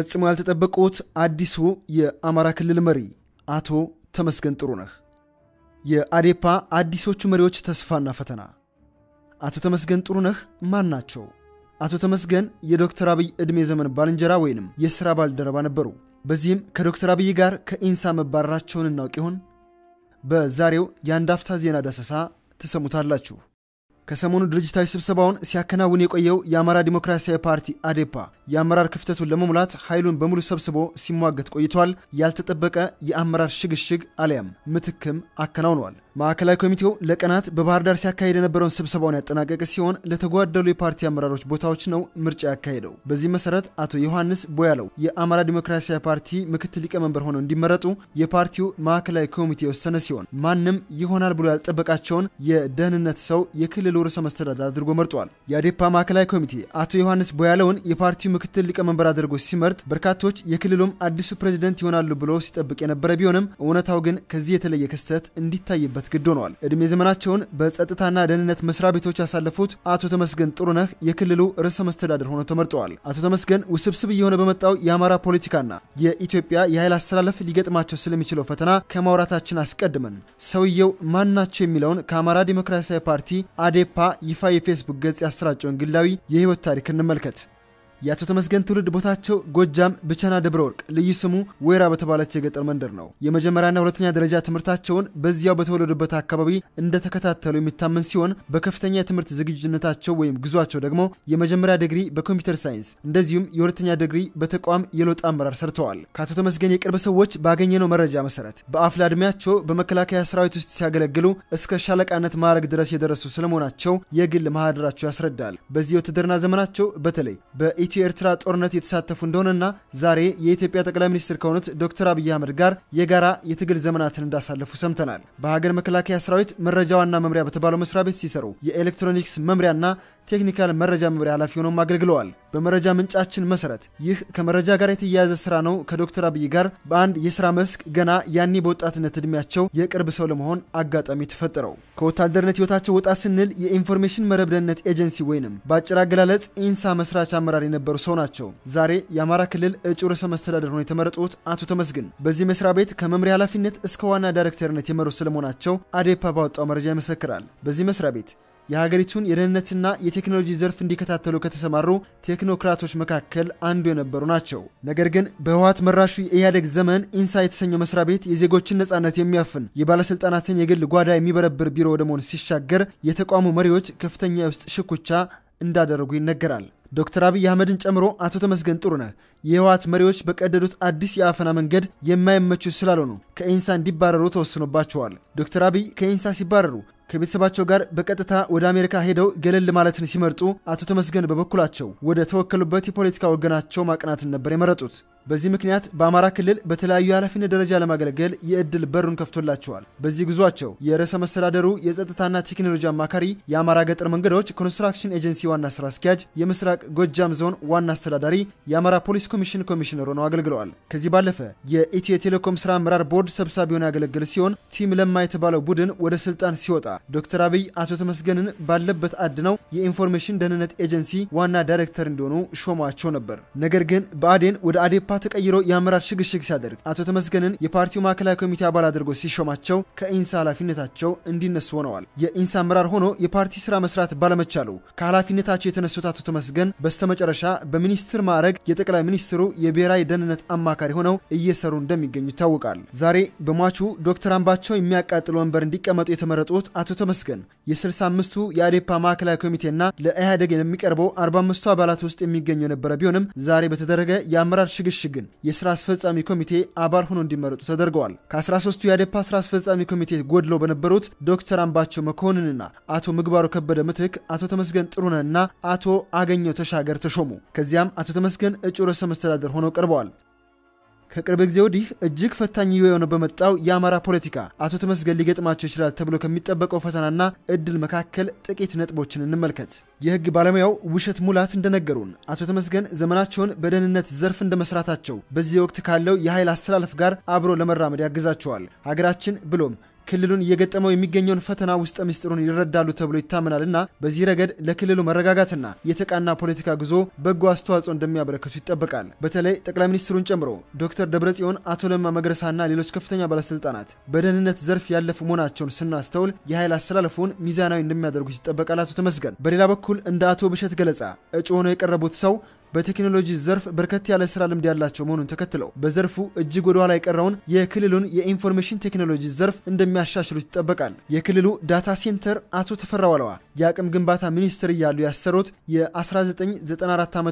ፈጽሞ ያልተጠበቁት አዲሱ የአማራ ክልል መሪ አቶ ተመስገን ጥሩነህ። የአዴፓ አዲሶቹ መሪዎች ተስፋና ፈተና። አቶ ተመስገን ጥሩነህ ማን ናቸው? አቶ ተመስገን የዶክተር አብይ ዕድሜ ዘመን ባልንጀራ ወይንም የሥራ ባልደረባ ነበሩ። በዚህም ከዶክተር አብይ ጋር ከኢንሳ መባረራቸውን እናውቅ ይሆን? በዛሬው የአንድ አፍታ ዜና ዳሰሳ ትሰሙታላችሁ። ከሰሞኑ ድርጅታዊ ስብሰባውን ሲያከናውን የቆየው የአማራ ዲሞክራሲያዊ ፓርቲ አዴፓ የአመራር ክፍተቱን ለመሙላት ኃይሉን በሙሉ ሰብስቦ ሲሟገት ቆይቷል። ያልተጠበቀ የአመራር ሽግሽግ አሊያም ምትክም አከናውኗል። ማዕከላዊ ኮሚቴው ለቀናት በባህር ዳር ሲያካሄድ የነበረውን ስብሰባውን ያጠናቀቀ ሲሆን ለተጓደሉ የፓርቲ አመራሮች ቦታዎች ነው ምርጫ ያካሄደው። በዚህ መሰረት አቶ ዮሐንስ ቦያለው የአማራ ዲሞክራሲያዊ ፓርቲ ምክትል ሊቀመንበር ሆነው እንዲመረጡ የፓርቲው ማዕከላዊ ኮሚቴ የወሰነ ሲሆን ማንም ይሆናል ብሎ ያልጠበቃቸውን የደህንነት ሰው የክልሉ ርዕሰ መስተዳድር አድርጎ መርጧል። የአዴፓ ማዕከላዊ ኮሚቴ አቶ ዮሐንስ ቦያለውን የፓርቲው ምክትል ሊቀመንበር አድርጎ ሲመርጥ በርካቶች የክልሉም አዲሱ ፕሬዝደንት ይሆናሉ ብሎ ሲጠብቅ የነበረ ቢሆንም እውነታው ግን ከዚህ የተለየ ክስተት እንዲታይበት ሊያደርጉበት ግድ ሆኗል። እድሜ ዘመናቸውን በጸጥታና ደህንነት መስሪያ ቤቶች ያሳለፉት አቶ ተመስገን ጥሩነህ የክልሉ ርዕሰ መስተዳደር ሆነው ተመርጠዋል። አቶ ተመስገን ውስብስብ እየሆነ በመጣው የአማራ ፖለቲካና የኢትዮጵያ የኃይል አስተላለፍ ሊገጥማቸው ስለሚችለው ፈተና ከማውራታችን አስቀድመን ሰውየው ማናቸው የሚለውን ከአማራ ዲሞክራሲያዊ ፓርቲ አዴፓ ይፋ የፌስቡክ ገጽ ያሰራጨውን ግላዊ የህይወት ታሪክ እንመልከት። የአቶ ተመስገን ትውልድ ቦታቸው ጎጃም ብቸና ደብረ ወርቅ ልዩ ስሙ ወይራ በተባለች የገጠር መንደር ነው። የመጀመሪያና ሁለተኛ ደረጃ ትምህርታቸውን በዚያው በተወለዱበት አካባቢ እንደተከታተሉ የሚታመን ሲሆን በከፍተኛ የትምህርት ዝግጅነታቸው ወይም ጉዟቸው ደግሞ የመጀመሪያ ዲግሪ በኮምፒውተር ሳይንስ እንደዚሁም የሁለተኛ ዲግሪ በተቋም የለውጥ አመራር ሰርተዋል። ከአቶ ተመስገን የቅርብ ሰዎች ባገኘነው መረጃ መሰረት በአፍላ እድሜያቸው በመከላከያ ሰራዊት ውስጥ ሲያገለግሉ እስከ ሻለቃነት ማዕረግ ድረስ የደረሱ ስለመሆናቸው የግል ማህደራቸው ያስረዳል። በዚህ የውትድርና ዘመናቸው በተለይ በኢ በኢትዮ ኤርትራ ጦርነት የተሳተፉ እንደሆነና ዛሬ የኢትዮጵያ ጠቅላይ ሚኒስትር ከሆኑት ዶክተር አብይ አህመድ ጋር የጋራ የትግል ዘመናትን እንዳሳለፉ ሰምተናል። በሀገር መከላከያ ሰራዊት መረጃ ዋና መምሪያ በተባለው መስሪያ ቤት ሲሰሩ የኤሌክትሮኒክስ መምሪያና ቴክኒካል መረጃ መምሪያ ኃላፊ ሆነውም አገልግለዋል። በመረጃ ምንጫችን መሰረት ይህ ከመረጃ ጋር የተያያዘ ስራ ነው። ከዶክተር አብይ ጋር በአንድ የስራ መስክ ገና ያኔ በወጣትነት እድሜያቸው የቅርብ ሰው ለመሆን አጋጣሚ ተፈጠረው። ከወታደርነት ህይወታቸው ወጣ ስንል የኢንፎርሜሽን መረብ ደህንነት ኤጀንሲ ወይንም በአጭር አገላለጽ ኢንሳ መስራች አመራር የነበሩ ሰው ናቸው። ዛሬ የአማራ ክልል እጩ ርዕሰ መስተዳደር ሆነው የተመረጡት አቶ ተመስግን በዚህ መስሪያ ቤት ከመምሪያ ኃላፊነት እስከ ዋና ዳይሬክተርነት የመሩ ስለመሆናቸው አዴፓ ባወጣው መረጃ ይመሰክራል። በዚህ መስሪያ ቤት የሀገሪቱን የደህንነትና የቴክኖሎጂ ዘርፍ እንዲከታተሉ ከተሰማሩ ቴክኖክራቶች መካከል አንዱ የነበሩ ናቸው። ነገር ግን በህወሀት መራሹ የኢህአዴግ ዘመን ኢንሳ የተሰኘው መስሪያ ቤት የዜጎችን ነጻነት የሚያፍን የባለስልጣናትን የግል ጓዳ የሚበረብር ቢሮ ወደ መሆን ሲሻገር የተቋሙ መሪዎች ከፍተኛ የውስጥ ሽኩቻ እንዳደረጉ ይነገራል። ዶክተር አብይ አህመድን ጨምሮ አቶ ተመስገን ጥሩነህ የህወሀት መሪዎች በቀደዱት አዲስ የአፈና መንገድ የማይመቹ ስላልሆኑ ከኢንሳ እንዲባረሩ ተወስኖባቸዋል። ዶክተር አብይ ከኢንሳ ሲባረሩ ከቤተሰባቸው ጋር በቀጥታ ወደ አሜሪካ ሄደው ገለል ማለትን ሲመርጡ አቶ ተመስገን በበኩላቸው ወደ ተወከሉበት የፖለቲካ ወገናቸው ማቅናትን ነበር የመረጡት። በዚህ ምክንያት በአማራ ክልል በተለያዩ የኃላፊነት ደረጃ ለማገልገል የእድል በሩን ከፍቶላቸዋል። በዚህ ጉዟቸው የርዕሰ መስተዳደሩ የጸጥታና ቴክኖሎጂ አማካሪ፣ የአማራ ገጠር መንገዶች ኮንስትራክሽን ኤጀንሲ ዋና ስራ አስኪያጅ፣ የምስራቅ ጎጃም ዞን ዋና አስተዳዳሪ፣ የአማራ ፖሊስ ኮሚሽን ኮሚሽነር ሆነው አገልግለዋል። ከዚህ ባለፈ የኢትዮ ቴሌኮም ስራ አመራር ቦርድ ሰብሳቢ ሆነ ያገለገለ ሲሆን ቲም ለማ የተባለው ቡድን ወደ ስልጣን ሲወጣ ዶክተር አብይ አቶ ተመስገንን ባለበት አድነው የኢንፎርሜሽን ደህንነት ኤጀንሲ ዋና ዳይሬክተር እንዲሆኑ ሾሟቸው ነበር። ነገር ግን በአዴን ወደ አዴ ከኢዴፓ ተቀይሮ የአመራር ሽግሽግ ሲያደርግ አቶ ተመስገንን የፓርቲው ማዕከላዊ ኮሚቴ አባል አድርጎ ሲሾማቸው ከኢንሳ ኃላፊነታቸው እንዲነሱ ሆነዋል። የኢንሳ አመራር ሆኖ የፓርቲ ስራ መስራት ባለመቻሉ ከኃላፊነታቸው የተነሱት አቶ ተመስገን በስተመጨረሻ በሚኒስትር ማዕረግ የጠቅላይ ሚኒስትሩ የብሔራዊ ደህንነት አማካሪ ሆነው እየሰሩ እንደሚገኙ ይታወቃል። ዛሬ በሟቹ ዶክተር አምባቸው የሚያቃጥል ወንበር እንዲቀመጡ የተመረጡት አቶ ተመስገን የ65ቱ የአዴፓ ማዕከላዊ ኮሚቴና ለኢህአዴግ የሚቀርበው 45ቱ አባላት ውስጥ የሚገኙ የነበረ ቢሆንም ዛሬ በተደረገ የአመራር ሽግሽ ግን የስራ አስፈጻሚ ኮሚቴ አባል ሆኖ እንዲመረጡ ተደርገዋል። ከ13ቱ የአዴፓ ስራ አስፈጻሚ ኮሚቴ ጎድለው በነበሩት ዶክተር አምባቸው መኮንንና አቶ ምግባሩ ከበደ ምትክ አቶ ተመስገን ጥሩነህና አቶ አገኘው ተሻገር ተሾሙ። ከዚያም አቶ ተመስገን እጩ ርዕሰ መስተዳደር ሆነው ቀርበዋል። ከቅርብ ጊዜ ወዲህ እጅግ ፈታኝ የሆነ በመጣው የአማራ ፖለቲካ አቶ ተመስገን ሊገጥማቸው ይችላል ተብሎ ከሚጠበቀው ፈተናና እድል መካከል ጥቂት ነጥቦችን እንመልከት። የህግ ባለሙያው ውሸት ሙላት እንደነገሩን አቶ ተመስገን ዘመናቸውን በደህንነት ዘርፍ እንደመስራታቸው በዚህ ወቅት ካለው የኃይል አሰላለፍ ጋር አብሮ ለመራመድ ያግዛቸዋል። ሀገራችን ብሎም ክልሉን እየገጠመው የሚገኘውን ፈተና ውስጠ ምስጢሩን ይረዳሉ ተብሎ ይታመናል እና በዚህ ረገድ ለክልሉ መረጋጋትና የተቃና ፖለቲካ ጉዞ በጎ አስተዋጽኦ እንደሚያበረክቱ ይጠበቃል። በተለይ ጠቅላይ ሚኒስትሩን ጨምሮ ዶክተር ደብረጽዮን፣ አቶ ለማ መገረሳና ሌሎች ከፍተኛ ባለስልጣናት በደህንነት ዘርፍ ያለፉ መሆናቸውን ስናስተውል የኃይል አስተላለፉን ሚዛናዊ እንደሚያደርጉት ይጠበቃል። አቶ ተመስገን በሌላ በኩል እንደ አቶ ብሸት ገለጻ እጩ ሆነው የቀረቡት ሰው በቴክኖሎጂ ዘርፍ በርከት ያለ ስራ ልምድ ያላቸው መሆኑን ተከትለው በዘርፉ እጅግ ወደኋላ የቀረውን የክልሉን የኢንፎርሜሽን ቴክኖሎጂ ዘርፍ እንደሚያሻሽሉት ይጠበቃል። የክልሉ ዳታ ሴንተር አቶ ተፈራ ዋለዋ የአቅም ግንባታ ሚኒስትር እያሉ ያሰሩት የ1994 ዓ ም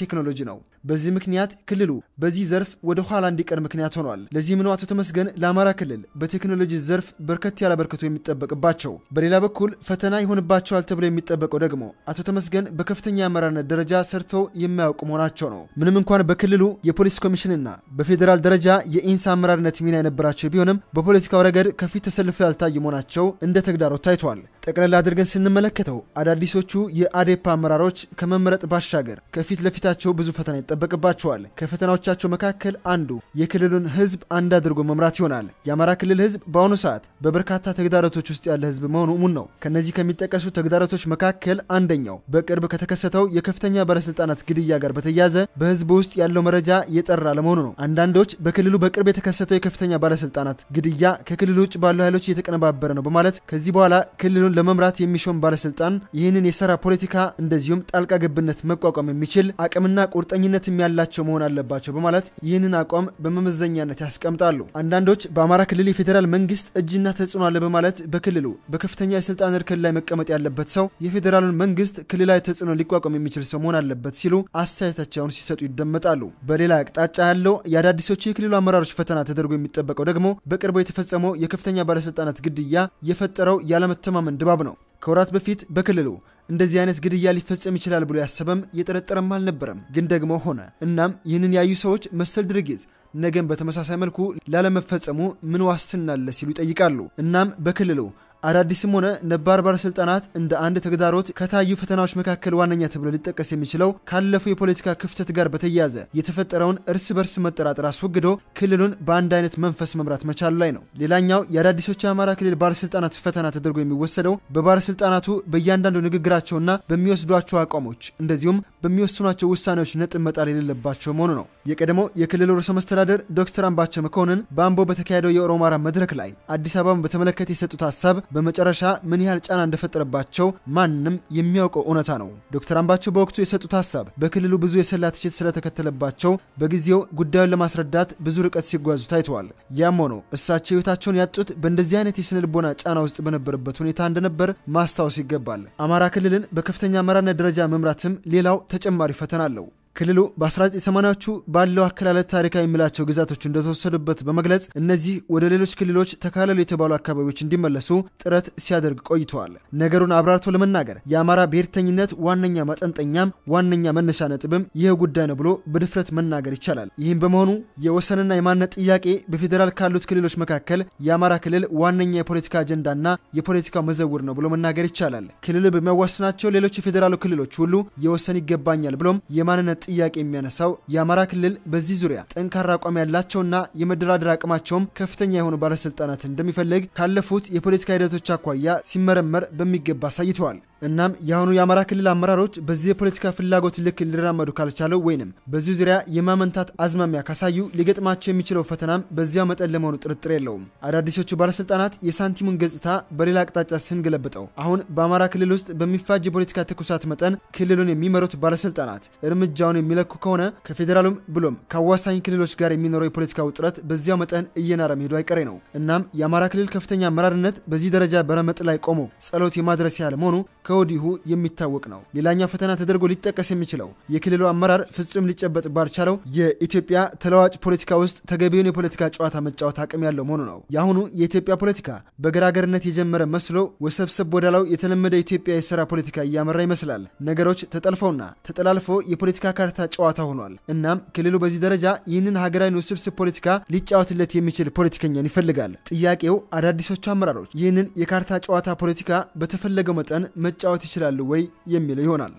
ቴክኖሎጂ ነው። በዚህ ምክንያት ክልሉ በዚህ ዘርፍ ወደ ኋላ እንዲቀር ምክንያት ሆኗል። ለዚህም ነው አቶ ተመስገን ለአማራ ክልል በቴክኖሎጂ ዘርፍ በርከት ያለ በርከቶ የሚጠበቅባቸው። በሌላ በኩል ፈተና ይሆንባቸዋል ተብሎ የሚጠበቀው ደግሞ አቶ ተመስገን በከፍተኛ አመራርነት ደረጃ ሰርተው የሚ የማያውቁ መሆናቸው ነው። ምንም እንኳን በክልሉ የፖሊስ ኮሚሽንና በፌዴራል ደረጃ የኢንሳ አመራርነት ሚና የነበራቸው ቢሆንም በፖለቲካው ረገድ ከፊት ተሰልፈው ያልታዩ መሆናቸው እንደ ተግዳሮት ታይቷል። ጠቅለል አድርገን ስንመለከተው አዳዲሶቹ የአዴፓ አመራሮች ከመመረጥ ባሻገር ከፊት ለፊታቸው ብዙ ፈተና ይጠበቅባቸዋል። ከፈተናዎቻቸው መካከል አንዱ የክልሉን ህዝብ አንድ አድርጎ መምራት ይሆናል። የአማራ ክልል ህዝብ በአሁኑ ሰዓት በበርካታ ተግዳሮቶች ውስጥ ያለ ህዝብ መሆኑ እሙን ነው። ከእነዚህ ከሚጠቀሱ ተግዳሮቶች መካከል አንደኛው በቅርብ ከተከሰተው የከፍተኛ ባለስልጣናት ግድያ ጋር በተያያዘ በህዝብ ውስጥ ያለው መረጃ የጠራ ለመሆኑ ነው። አንዳንዶች በክልሉ በቅርብ የተከሰተው የከፍተኛ ባለስልጣናት ግድያ ከክልሉ ውጭ ባሉ ኃይሎች እየተቀነባበረ ነው በማለት ከዚህ በኋላ ክልሉን ለመምራት የሚሾም ባለስልጣን ይህንን የሰራ ፖለቲካ እንደዚሁም ጣልቃ ገብነት መቋቋም የሚችል አቅምና ቁርጠኝነትም ያላቸው መሆን አለባቸው በማለት ይህንን አቋም በመመዘኛነት ያስቀምጣሉ። አንዳንዶች በአማራ ክልል የፌዴራል መንግስት እጅና ተጽዕኖ አለ በማለት በክልሉ በከፍተኛ የስልጣን እርከን ላይ መቀመጥ ያለበት ሰው የፌዴራሉን መንግስት ክልላዊ ተጽዕኖ ሊቋቋም የሚችል ሰው መሆን አለበት ሲሉ አስተያየታቸውን ሲሰጡ ይደመጣሉ። በሌላ አቅጣጫ ያለው የአዳዲሶቹ የክልሉ አመራሮች ፈተና ተደርጎ የሚጠበቀው ደግሞ በቅርቡ የተፈጸመው የከፍተኛ ባለስልጣናት ግድያ የፈጠረው ያለመተማመን ድባብ ነው። ከወራት በፊት በክልሉ እንደዚህ አይነት ግድያ ሊፈጸም ይችላል ብሎ ያሰበም የጠረጠረም አልነበረም። ግን ደግሞ ሆነ። እናም ይህንን ያዩ ሰዎች መሰል ድርጊት ነገን በተመሳሳይ መልኩ ላለመፈጸሙ ምን ዋስትና አለ ሲሉ ይጠይቃሉ። እናም በክልሉ አዳዲስም ሆነ ነባር ባለስልጣናት እንደ አንድ ተግዳሮት ከታዩ ፈተናዎች መካከል ዋነኛ ተብሎ ሊጠቀስ የሚችለው ካለፈው የፖለቲካ ክፍተት ጋር በተያያዘ የተፈጠረውን እርስ በርስ መጠራጠር አስወግዶ ክልሉን በአንድ አይነት መንፈስ መምራት መቻል ላይ ነው። ሌላኛው የአዳዲሶች የአማራ ክልል ባለስልጣናት ፈተና ተደርጎ የሚወሰደው በባለስልጣናቱ በእያንዳንዱ ንግግራቸውና በሚወስዷቸው አቋሞች እንደዚሁም በሚወስኗቸው ውሳኔዎች ነጥብ መጣል የሌለባቸው መሆኑ ነው። የቀድሞ የክልሉ ርዕሰ መስተዳደር ዶክተር አምባቸ መኮንን በአምቦ በተካሄደው የኦሮማራ መድረክ ላይ አዲስ አበባን በተመለከተ የሰጡት ሀሳብ በመጨረሻ ምን ያህል ጫና እንደፈጠረባቸው ማንም የሚያውቀው እውነታ ነው። ዶክተር አምባቸው በወቅቱ የሰጡት ሀሳብ በክልሉ ብዙ የሰላ ትችት ስለተከተለባቸው በጊዜው ጉዳዩን ለማስረዳት ብዙ ርቀት ሲጓዙ ታይተዋል። ያም ሆኖ እሳቸው ህይወታቸውን ያጡት በእንደዚህ አይነት የስነ ልቦና ጫና ውስጥ በነበረበት ሁኔታ እንደነበር ማስታወስ ይገባል። አማራ ክልልን በከፍተኛ አመራርነት ደረጃ መምራትም ሌላው ተጨማሪ ፈተና አለው። ክልሉ በ1980ዎቹ ባለው አከላለት ታሪካዊ የሚላቸው ግዛቶች እንደተወሰዱበት በመግለጽ እነዚህ ወደ ሌሎች ክልሎች ተካለሉ የተባሉ አካባቢዎች እንዲመለሱ ጥረት ሲያደርግ ቆይተዋል። ነገሩን አብራርቶ ለመናገር የአማራ ብሔርተኝነት ዋነኛ ማጠንጠኛም ዋነኛ መነሻ ነጥብም ይህ ጉዳይ ነው ብሎ በድፍረት መናገር ይቻላል። ይህም በመሆኑ የወሰንና የማንነት ጥያቄ በፌዴራል ካሉት ክልሎች መካከል የአማራ ክልል ዋነኛ የፖለቲካ አጀንዳና የፖለቲካ መዘውር ነው ብሎ መናገር ይቻላል። ክልሉ በሚያዋስናቸው ሌሎች የፌዴራሉ ክልሎች ሁሉ የወሰን ይገባኛል ብሎም የማንነት ጥያቄ የሚያነሳው የአማራ ክልል በዚህ ዙሪያ ጠንካራ አቋም ያላቸውና የመደራደር አቅማቸውም ከፍተኛ የሆኑ ባለስልጣናት እንደሚፈልግ ካለፉት የፖለቲካ ሂደቶች አኳያ ሲመረመር በሚገባ አሳይተዋል። እናም የአሁኑ የአማራ ክልል አመራሮች በዚህ የፖለቲካ ፍላጎት ልክ ሊራመዱ ካልቻለው ወይንም በዚህ ዙሪያ የማመንታት አዝማሚያ ካሳዩ ሊገጥማቸው የሚችለው ፈተናም በዚያው መጠን ለመሆኑ ጥርጥር የለውም። አዳዲሶቹ ባለስልጣናት የሳንቲሙን ገጽታ በሌላ አቅጣጫ ስንገለብጠው አሁን በአማራ ክልል ውስጥ በሚፋጅ የፖለቲካ ትኩሳት መጠን ክልሉን የሚመሩት ባለስልጣናት እርምጃውን ስልጣኑን የሚለኩ ከሆነ ከፌዴራሉም ብሎም ከአዋሳኝ ክልሎች ጋር የሚኖረው የፖለቲካ ውጥረት በዚያው መጠን እየናረ መሄዱ አይቀሬ ነው። እናም የአማራ ክልል ከፍተኛ አመራርነት በዚህ ደረጃ በረመጥ ላይ ቆሞ ጸሎት የማድረስ ያህል መሆኑ ከወዲሁ የሚታወቅ ነው። ሌላኛው ፈተና ተደርጎ ሊጠቀስ የሚችለው የክልሉ አመራር ፍጹም ሊጨበጥ ባልቻለው የኢትዮጵያ ተለዋጭ ፖለቲካ ውስጥ ተገቢውን የፖለቲካ ጨዋታ መጫወት አቅም ያለው መሆኑ ነው። የአሁኑ የኢትዮጵያ ፖለቲካ በገራገርነት የጀመረ መስሎ ወሰብሰብ ወዳለው የተለመደ ኢትዮጵያ የስራ ፖለቲካ እያመራ ይመስላል። ነገሮች ተጠልፈውና ተጠላልፎ የፖለቲካ ካርታ ጨዋታ ሆኗል። እናም ክልሉ በዚህ ደረጃ ይህንን ሀገራዊን ውስብስብ ፖለቲካ ሊጫወትለት የሚችል ፖለቲከኛን ይፈልጋል። ጥያቄው አዳዲሶቹ አመራሮች ይህንን የካርታ ጨዋታ ፖለቲካ በተፈለገው መጠን መጫወት ይችላሉ ወይ የሚለው ይሆናል።